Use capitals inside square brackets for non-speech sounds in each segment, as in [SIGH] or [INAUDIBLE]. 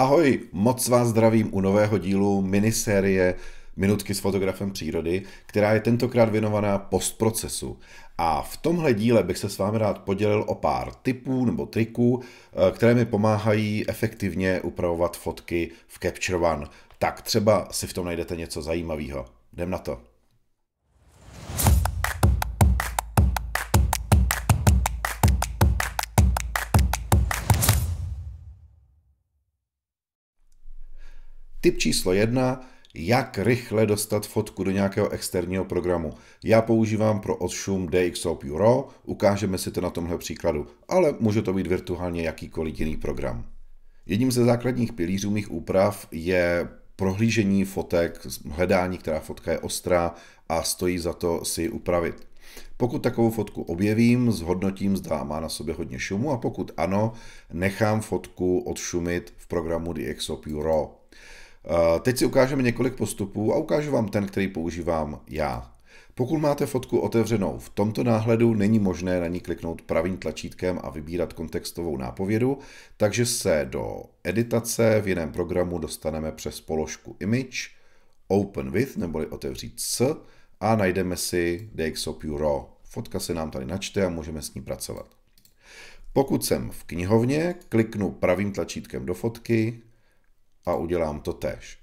Ahoj, moc vás zdravím u nového dílu miniserie Minutky s fotografem přírody, která je tentokrát věnovaná postprocesu. A v tomhle díle bych se s vámi rád podělil o pár tipů nebo triků, eh, které mi pomáhají efektivně upravovat fotky v Capture One. Tak třeba si v tom najdete něco zajímavého. Jdem na to. Typ číslo jedna, jak rychle dostat fotku do nějakého externího programu. Já používám pro odšum DXO Raw, ukážeme si to na tomhle příkladu, ale může to být virtuálně jakýkoliv jiný program. Jedním ze základních pilířů mých úprav je prohlížení fotek, hledání, která fotka je ostrá a stojí za to si ji upravit. Pokud takovou fotku objevím, zhodnotím, zda má na sobě hodně šumu a pokud ano, nechám fotku odšumit v programu DXO Raw. Eh, teď si ukážeme několik postupů a ukážu vám ten, který používám já. Pokud máte fotku otevřenou v tomto náhledu, není možné na ní kliknout pravým tlačítkem a vybírat kontextovou nápovědu, takže se do editace v jiném programu dostaneme přes položku Image, Open With, neboli otevřít s, a najdeme si DxOPU RAW. Fotka se nám tady načte a můžeme s ní pracovat. Pokud jsem v knihovně, kliknu pravým tlačítkem do fotky, a udělám to tež.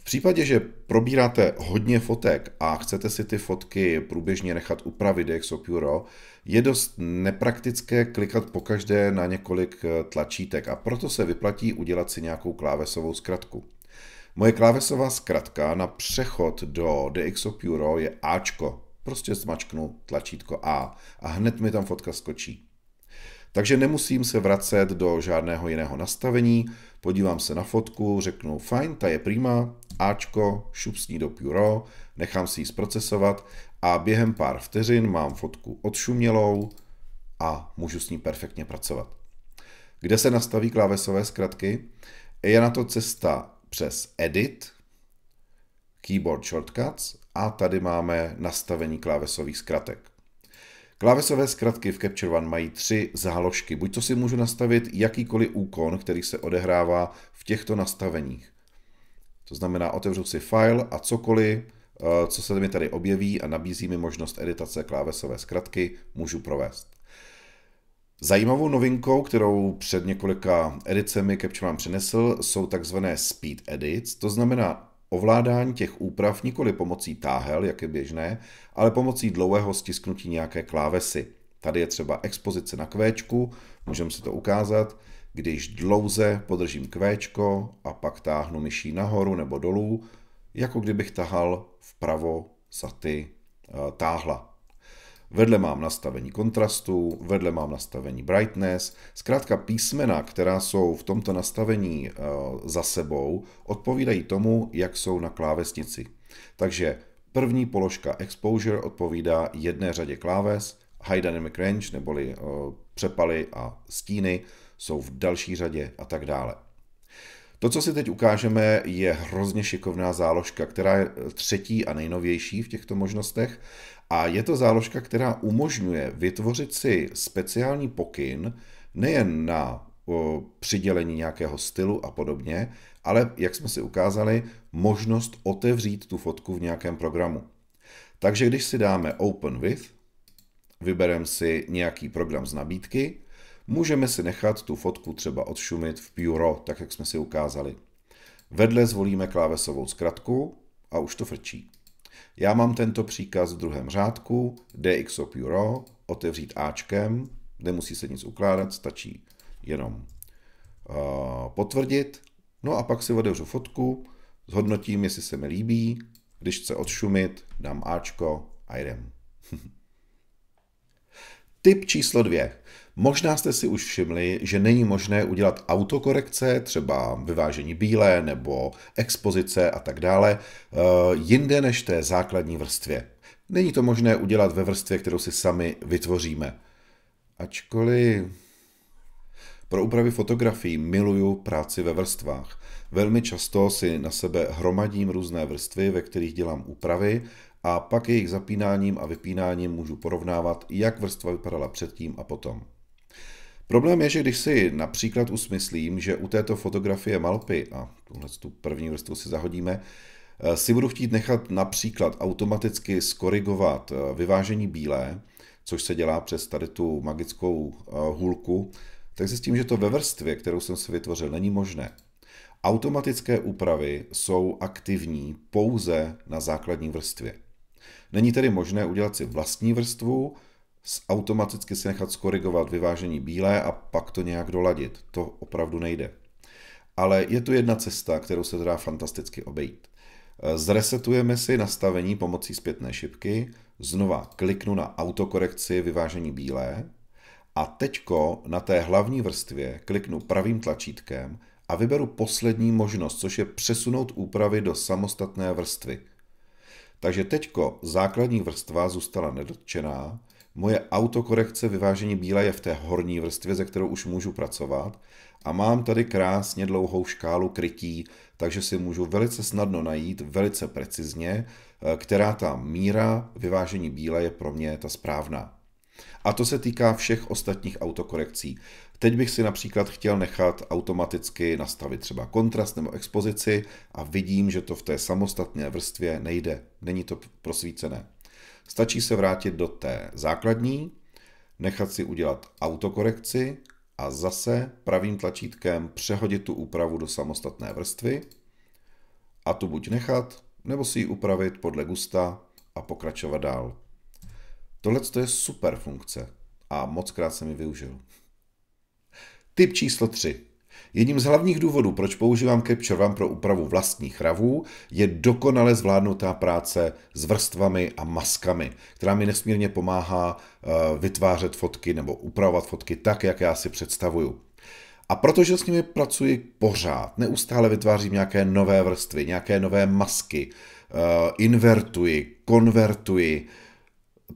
V případě, že probíráte hodně fotek a chcete si ty fotky průběžně nechat upravit Exopuro, je dost nepraktické klikat po každé na několik eh, tlačítek a proto se vyplatí udělat si nějakou klávesovou zkratku. Moje klávesová zkratka na přechod do DxOPuro je Ačko. Prostě zmačknu tlačítko A a hned mi tam fotka skočí. Takže nemusím se vracet do žádného jiného nastavení, podívám se na fotku, řeknu fajn, ta je prima, Ačko, šup s ní do Puro, nechám si ji zprocesovat a během pár vteřin mám fotku odšumělou a můžu s ní perfektně pracovat. Kde se nastaví klávesové zkratky? Je na to cesta přes Edit, Keyboard Shortcuts a tady máme nastavení klávesových zkratek. Klávesové zkratky v Capture One mají tři záložky. Buď to si můžu nastavit jakýkoliv úkon, který se odehrává v těchto nastaveních. To znamená, otevřu si file a cokoliv, eh, co se mi tady objeví a nabízí mi možnost editace klávesové zkratky, můžu provést. Zajímavou novinkou, kterou před několika edicemi Capture One přinesl, jsou takzvané speed edits, to znamená ovládání těch úprav nikoli pomocí táhel, jak je běžné, ale pomocí dlouhého stisknutí nějaké klávesy. Tady je třeba expozice na kvéčku, můžeme si to ukázat, když dlouze podržím kvéčko a pak táhnu myší nahoru nebo dolů, jako kdybych tahal vpravo za ty eh, táhla. Vedle mám nastavení kontrastu, vedle mám nastavení brightness. Zkrátka písmena, která jsou v tomto nastavení eh, za sebou, odpovídají tomu, jak jsou na klávesnici. Takže první položka exposure odpovídá jedné řadě kláves, high dynamic range neboli eh, přepaly a stíny jsou v další řadě a tak dále. To, co si teď ukážeme, je hrozně šikovná záložka, která je třetí a nejnovější v těchto možnostech a je to záložka, která umožňuje vytvořit si speciální pokyn nejen na o, přidělení nějakého stylu a podobně, ale, jak jsme si ukázali, možnost otevřít tu fotku v nějakém programu. Takže když si dáme Open with, vybereme si nějaký program z nabídky, můžeme si nechat tu fotku třeba odšumit v Puro, tak jak jsme si ukázali. Vedle zvolíme klávesovou zkratku a už to frčí. Já mám tento příkaz v druhém řádku, dxopuro, otevřít ačkem. nemusí se nic ukládat, stačí jenom uh, potvrdit. No a pak si otevřu fotku, zhodnotím, jestli se mi líbí, když chce odšumit, dám ačko a jdem. [LAUGHS] Tip číslo dvě. Možná jste si už všimli, že není možné udělat autokorekce, třeba vyvážení bílé nebo expozice a tak dále, eh, jinde než té základní vrstvě. Není to možné udělat ve vrstvě, kterou si sami vytvoříme. Ačkoliv... Pro úpravy fotografií miluju práci ve vrstvách. Velmi často si na sebe hromadím různé vrstvy, ve kterých dělám úpravy a pak jejich zapínáním a vypínáním můžu porovnávat, jak vrstva vypadala předtím a potom. Problém je, že když si například usmyslím, že u této fotografie Malpy, a tuhle tu první vrstvu si zahodíme, eh, si budu chtít nechat například automaticky skorigovat eh, vyvážení bílé, což se dělá přes tady tu magickou eh, hůlku, tak tím, že to ve vrstvě, kterou jsem si vytvořil, není možné. Automatické úpravy jsou aktivní pouze na základní vrstvě. Není tedy možné udělat si vlastní vrstvu, automaticky si nechat skorigovat vyvážení bílé a pak to nějak doladit. To opravdu nejde. Ale je tu jedna cesta, kterou se dá fantasticky obejít. Zresetujeme si nastavení pomocí zpětné šipky, znova kliknu na autokorekci vyvážení bílé a teďko na té hlavní vrstvě kliknu pravým tlačítkem a vyberu poslední možnost, což je přesunout úpravy do samostatné vrstvy. Takže teďko základní vrstva zůstala nedotčená, moje autokorekce vyvážení bíla je v té horní vrstvě, ze kterou už můžu pracovat a mám tady krásně dlouhou škálu krytí, takže si můžu velice snadno najít, velice precizně, eh, která ta míra vyvážení bíla je pro mě ta správná. A to se týká všech ostatních autokorekcí. Teď bych si například chtěl nechat automaticky nastavit třeba kontrast nebo expozici a vidím, že to v té samostatné vrstvě nejde. Není to prosvícené. Stačí se vrátit do té základní, nechat si udělat autokorekci a zase pravým tlačítkem přehodit tu úpravu do samostatné vrstvy a tu buď nechat, nebo si ji upravit podle gusta a pokračovat dál. Tohle je super funkce a moc krát jsem ji využil. Typ číslo 3. Jedním z hlavních důvodů, proč používám Capture One pro úpravu vlastních ravů, je dokonale zvládnutá práce s vrstvami a maskami, která mi nesmírně pomáhá eh, vytvářet fotky nebo upravovat fotky tak, jak já si představuju. A protože s nimi pracuji pořád, neustále vytvářím nějaké nové vrstvy, nějaké nové masky, eh, invertuji, konvertuji,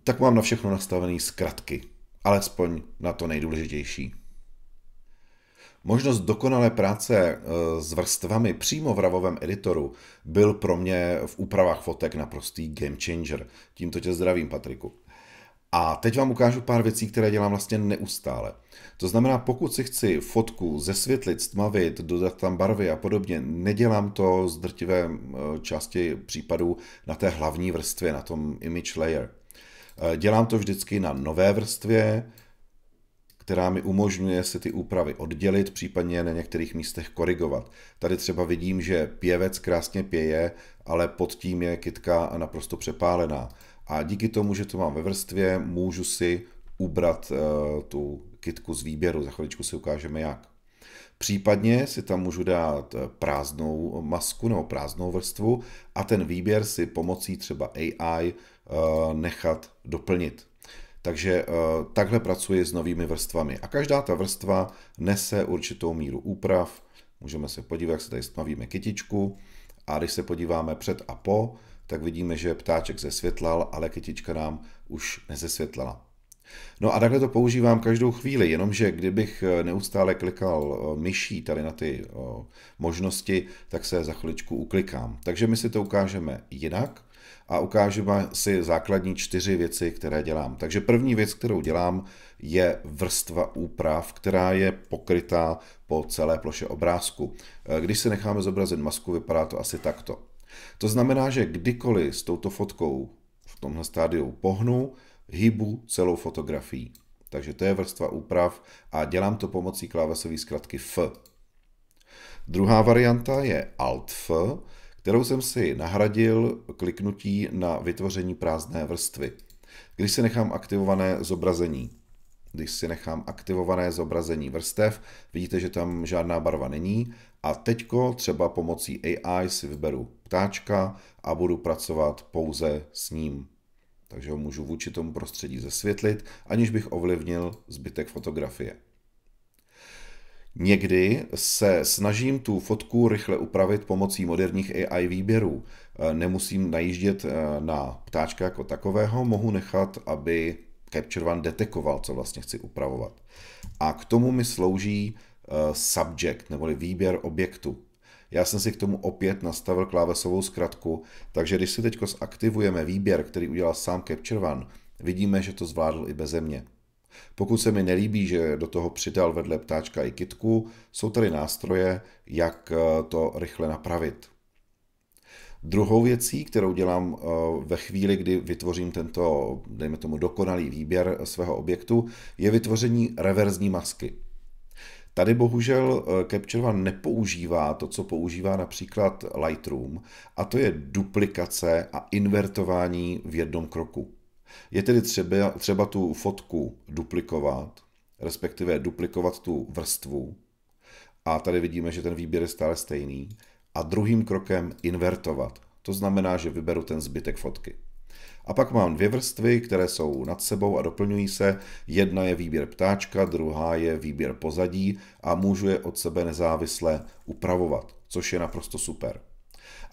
tak mám na všechno nastavené zkratky, alespoň na to nejdůležitější. Možnost dokonalé práce eh, s vrstvami přímo v ravovém editoru byl pro mě v úpravách fotek naprostý game changer. Tímto tě zdravím, Patriku. A teď vám ukážu pár věcí, které dělám vlastně neustále. To znamená, pokud si chci fotku zesvětlit, stmavit, dodat tam barvy a podobně, nedělám to z drtivé eh, části případů na té hlavní vrstvě, na tom image layer. Eh, dělám to vždycky na nové vrstvě, která mi umožňuje se ty úpravy oddělit, případně na některých místech korigovat. Tady třeba vidím, že pěvec krásně pěje, ale pod tím je kytka naprosto přepálená. A díky tomu, že to mám ve vrstvě, můžu si ubrat eh, tu kytku z výběru. Za chviličku si ukážeme jak. Případně si tam můžu dát eh, prázdnou masku nebo prázdnou vrstvu a ten výběr si pomocí třeba AI Eh, nechat doplnit. Takže eh, takhle pracuji s novými vrstvami. A každá ta vrstva nese určitou míru úprav. Můžeme se podívat, jak se tady stmavíme kytičku. A když se podíváme před a po, tak vidíme, že ptáček zesvětlal, ale kytička nám už nezesvětlala. No a takhle to používám každou chvíli, jenomže kdybych eh, neustále klikal myší tady na ty možnosti, tak se za chviličku uklikám. Takže my si to ukážeme jinak a ukážeme si základní čtyři věci, které dělám. Takže první věc, kterou dělám, je vrstva úprav, která je pokrytá po celé ploše obrázku. Eh, když si necháme zobrazit masku, vypadá to asi takto. To znamená, že kdykoliv s touto fotkou v tomhle stádiu pohnu, hýbu celou fotografií. Takže to je vrstva úprav a dělám to pomocí klávesové zkratky F. Druhá varianta je Alt F, kterou jsem si nahradil kliknutí na vytvoření prázdné vrstvy. Když si nechám aktivované zobrazení, když si nechám aktivované zobrazení vrstev, vidíte, že tam žádná barva není a teďko třeba pomocí AI si vyberu ptáčka a budu pracovat pouze s ním. Takže ho můžu vůči tomu prostředí zesvětlit, aniž bych ovlivnil zbytek fotografie. Někdy se snažím tu fotku rychle upravit pomocí moderních AI výběrů. Eh, nemusím najíždět eh, na ptáčka jako takového, mohu nechat, aby Capture One detekoval, co vlastně chci upravovat. A k tomu mi slouží eh, subject, neboli výběr objektu. Já jsem si k tomu opět nastavil klávesovou zkratku, takže když si teď zaktivujeme výběr, který udělal sám Capture One, vidíme, že to zvládl i beze mě. Pokud se mi nelíbí, že do toho přidal vedle ptáčka i kitku, jsou tady nástroje, jak eh, to rychle napravit. Druhou věcí, kterou dělám eh, ve chvíli, kdy vytvořím tento, dejme tomu, dokonalý výběr svého objektu, je vytvoření reverzní masky. Tady bohužel eh, Capture One nepoužívá to, co používá například Lightroom, a to je duplikace a invertování v jednom kroku. Je tedy třeba, třeba tu fotku duplikovat, respektive duplikovat tu vrstvu. A tady vidíme, že ten výběr je stále stejný. A druhým krokem invertovat. To znamená, že vyberu ten zbytek fotky. A pak mám dvě vrstvy, které jsou nad sebou a doplňují se. Jedna je výběr ptáčka, druhá je výběr pozadí a můžu je od sebe nezávisle upravovat, což je naprosto super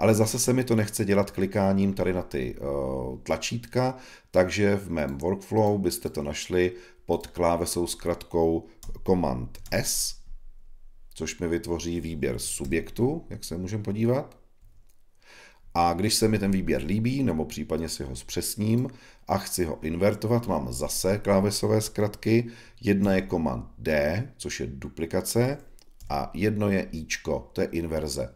ale zase se mi to nechce dělat klikáním tady na ty uh, tlačítka, takže v mém workflow byste to našli pod klávesou s kratkou Command S, což mi vytvoří výběr subjektu, jak se můžeme podívat. A když se mi ten výběr líbí, nebo případně si ho zpřesním a chci ho invertovat, mám zase klávesové zkratky. Jedna je Command D, což je duplikace, a jedno je Ičko, to je inverze.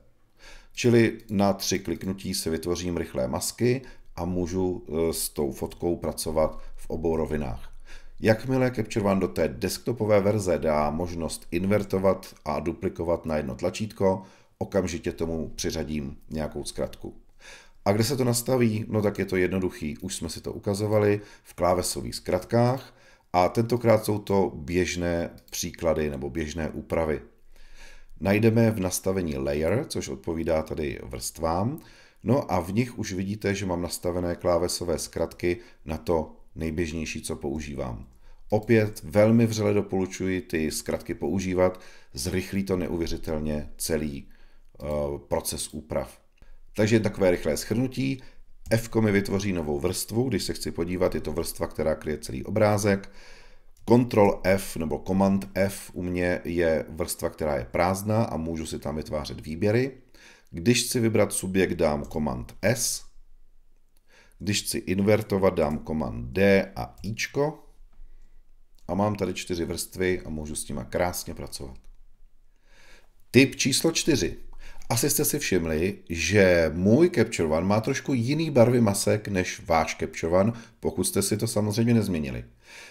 Čili na tři kliknutí si vytvořím rychlé masky a můžu e, s tou fotkou pracovat v obou rovinách. Jakmile Capture One do té desktopové verze dá možnost invertovat a duplikovat na jedno tlačítko, okamžitě tomu přiřadím nějakou zkratku. A kde se to nastaví? No tak je to jednoduchý, už jsme si to ukazovali v klávesových zkratkách a tentokrát jsou to běžné příklady nebo běžné úpravy najdeme v nastavení Layer, což odpovídá tady vrstvám, no a v nich už vidíte, že mám nastavené klávesové zkratky na to nejběžnější, co používám. Opět velmi vřele doporučuji ty zkratky používat, zrychlí to neuvěřitelně celý e, proces úprav. Takže takové rychlé schrnutí. F mi vytvoří novou vrstvu, když se chci podívat, je to vrstva, která kryje celý obrázek. Ctrl F nebo Command F u mě je vrstva, která je prázdná a můžu si tam vytvářet výběry. Když chci vybrat subjekt, dám Command S. Když chci invertovat, dám Command D a Ičko. A mám tady čtyři vrstvy a můžu s nimi krásně pracovat. Typ číslo čtyři. Asi jste si všimli, že můj Capture One má trošku jiný barvy masek než váš Capture One, pokud jste si to samozřejmě nezměnili.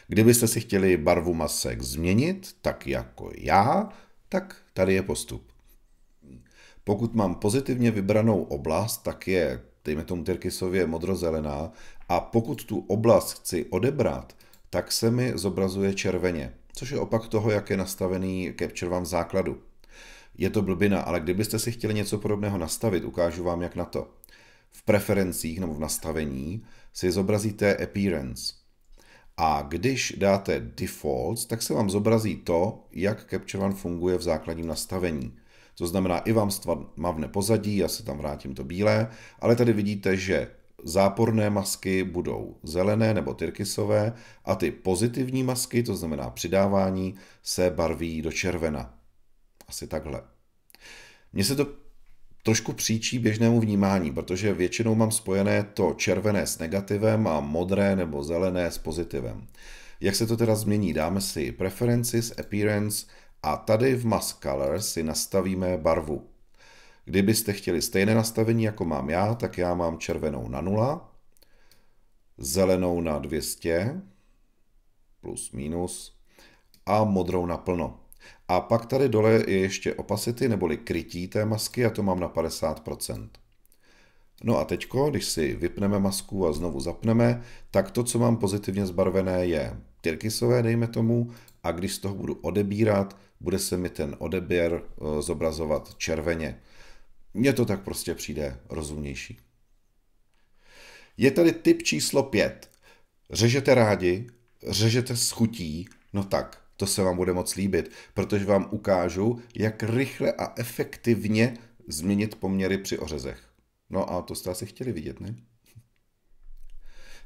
Kdybyste si chtěli barvu masek změnit, tak jako já, tak tady je postup. Pokud mám pozitivně vybranou oblast, tak je, dejme tomu Tyrkisově, modrozelená a pokud tu oblast chci odebrat, tak se mi zobrazuje červeně, což je opak toho, jak je nastavený Capture vám v základu. Je to blbina, ale kdybyste si chtěli něco podobného nastavit, ukážu vám, jak na to. V preferencích nebo v nastavení si zobrazíte Appearance. A když dáte defaults, tak se vám zobrazí to, jak One funguje v základním nastavení. To znamená, i vám mavne pozadí, já se tam vrátím to bílé, ale tady vidíte, že záporné masky budou zelené nebo tyrkysové a ty pozitivní masky, to znamená přidávání, se barví do červena. Asi takhle. Mně se to trošku příčí běžnému vnímání, protože většinou mám spojené to červené s negativem a modré nebo zelené s pozitivem. Jak se to teda změní? Dáme si Preferences, Appearance a tady v Mask Color si nastavíme barvu. Kdybyste chtěli stejné nastavení, jako mám já, tak já mám červenou na 0, zelenou na 200, plus minus, a modrou na plno. A pak tady dole je ještě opacity neboli krytí té masky a to mám na 50%. No a teď když si vypneme masku a znovu zapneme, tak to, co mám pozitivně zbarvené, je tyrkysové, dejme tomu, a když z toho budu odebírat, bude se mi ten odeběr eh, zobrazovat červeně. Mně to tak prostě přijde rozumnější. Je tady typ číslo 5. Řežete rádi, řežete s chutí, no tak, to se vám bude moc líbit, protože vám ukážu, jak rychle a efektivně změnit poměry při ořezech. No a to jste asi chtěli vidět, ne?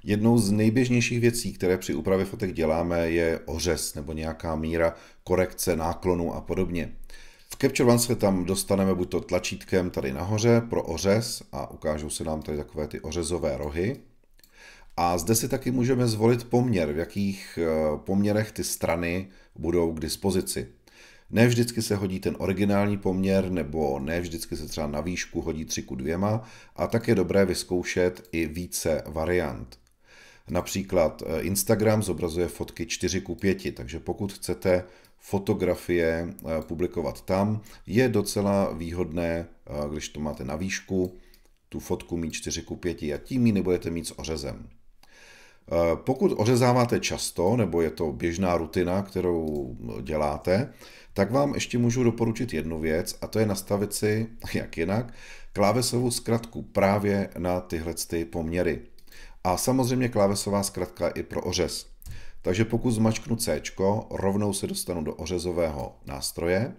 Jednou z nejběžnějších věcí, které při úpravě fotek děláme, je ořez nebo nějaká míra korekce náklonu a podobně. V Capture One se tam dostaneme buď to tlačítkem tady nahoře pro ořez a ukážou se nám tady takové ty ořezové rohy. A zde si taky můžeme zvolit poměr, v jakých eh, poměrech ty strany budou k dispozici. Ne vždycky se hodí ten originální poměr, nebo ne vždycky se třeba na výšku hodí 3 ku 2, a tak je dobré vyzkoušet i více variant. Například eh, Instagram zobrazuje fotky 4 ku 5, takže pokud chcete fotografie eh, publikovat tam, je docela výhodné, když to máte na výšku, tu fotku mít 4 ku 5 a tím ji nebudete mít s ořezem. Eh, pokud ořezáváte často, nebo je to běžná rutina, kterou mm, děláte, tak vám ještě můžu doporučit jednu věc, a to je nastavit si, [LAUGHS] jak jinak, klávesovou zkratku právě na tyhle ty poměry. A samozřejmě klávesová zkratka i pro ořez. Takže pokud zmačknu C, rovnou se dostanu do ořezového nástroje.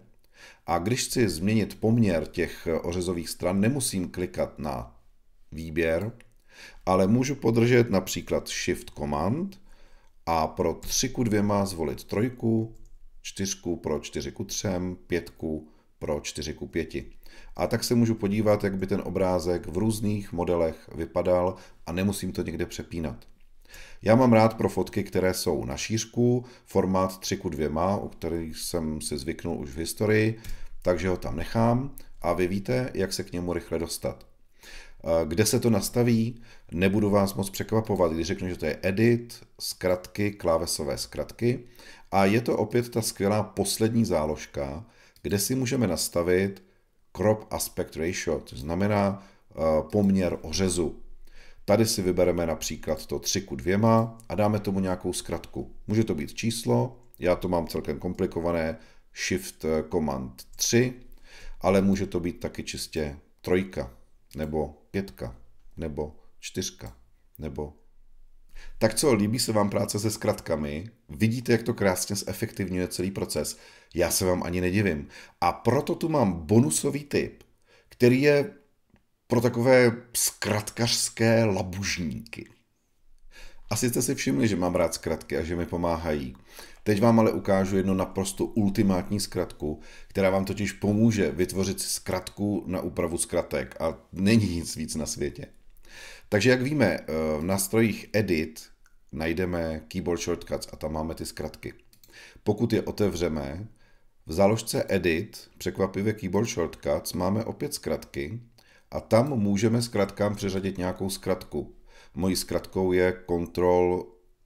A když chci změnit poměr těch eh, ořezových stran, nemusím klikat na výběr, ale můžu podržet například Shift Command a pro 3 ku 2 zvolit 3, 4 pro 4 ku 3, pětku pro 4 ku 5. A tak se můžu podívat, jak by ten obrázek v různých modelech vypadal a nemusím to někde přepínat. Já mám rád pro fotky, které jsou na šířku, formát 3 ku 2, o kterých jsem si zvyknul už v historii, takže ho tam nechám a vy víte, jak se k němu rychle dostat. Kde se to nastaví, nebudu vás moc překvapovat, když řeknu, že to je edit, zkratky, klávesové zkratky. A je to opět ta skvělá poslední záložka, kde si můžeme nastavit crop aspect ratio, což znamená eh, poměr ořezu. Tady si vybereme například to 3 ku 2 a dáme tomu nějakou zkratku. Může to být číslo, já to mám celkem komplikované, shift eh, command 3, ale může to být taky čistě trojka, nebo pětka, nebo čtyřka, nebo... Tak co, líbí se vám práce se zkratkami? Vidíte, jak to krásně zefektivňuje celý proces? Já se vám ani nedivím. A proto tu mám bonusový tip, který je pro takové zkratkařské labužníky. Asi jste si všimli, že mám rád zkratky a že mi pomáhají. Teď vám ale ukážu jednu naprosto ultimátní zkratku, která vám totiž pomůže vytvořit zkratku na úpravu zkratek a není nic víc na světě. Takže jak víme, eh, v nástrojích Edit najdeme Keyboard Shortcuts a tam máme ty zkratky. Pokud je otevřeme, v záložce Edit, překvapivě Keyboard Shortcuts, máme opět zkratky a tam můžeme zkratkám přiřadit nějakou zkratku. Mojí zkratkou je Ctrl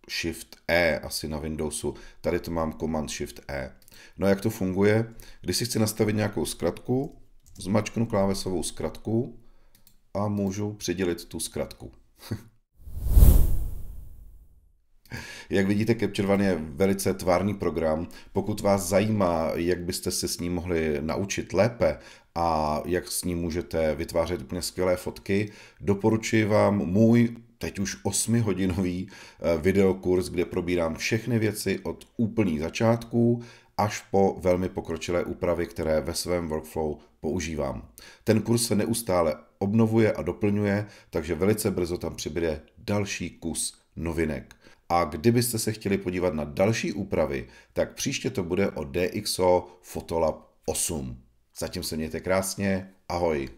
Shift E asi na Windowsu. Tady to mám Command Shift E. No a jak to funguje? Když si chci nastavit nějakou zkratku, zmačknu klávesovou zkratku a můžu přidělit tu zkratku. [LAUGHS] Jak vidíte, Capture One je velice tvárný program. Pokud vás zajímá, jak byste se s ním mohli naučit lépe a jak s ním můžete vytvářet úplně skvělé fotky. Doporučuji vám můj teď už 8-hodinový eh, videokurs, kde probírám všechny věci od úplných začátků až po velmi pokročilé úpravy, které ve svém workflow používám. Ten kurz se neustále obnovuje a doplňuje, takže velice brzo tam přibude další kus novinek. A kdybyste se chtěli podívat na další úpravy, tak příště to bude o DxO Photolab 8. Zatím se mějte krásně, ahoj.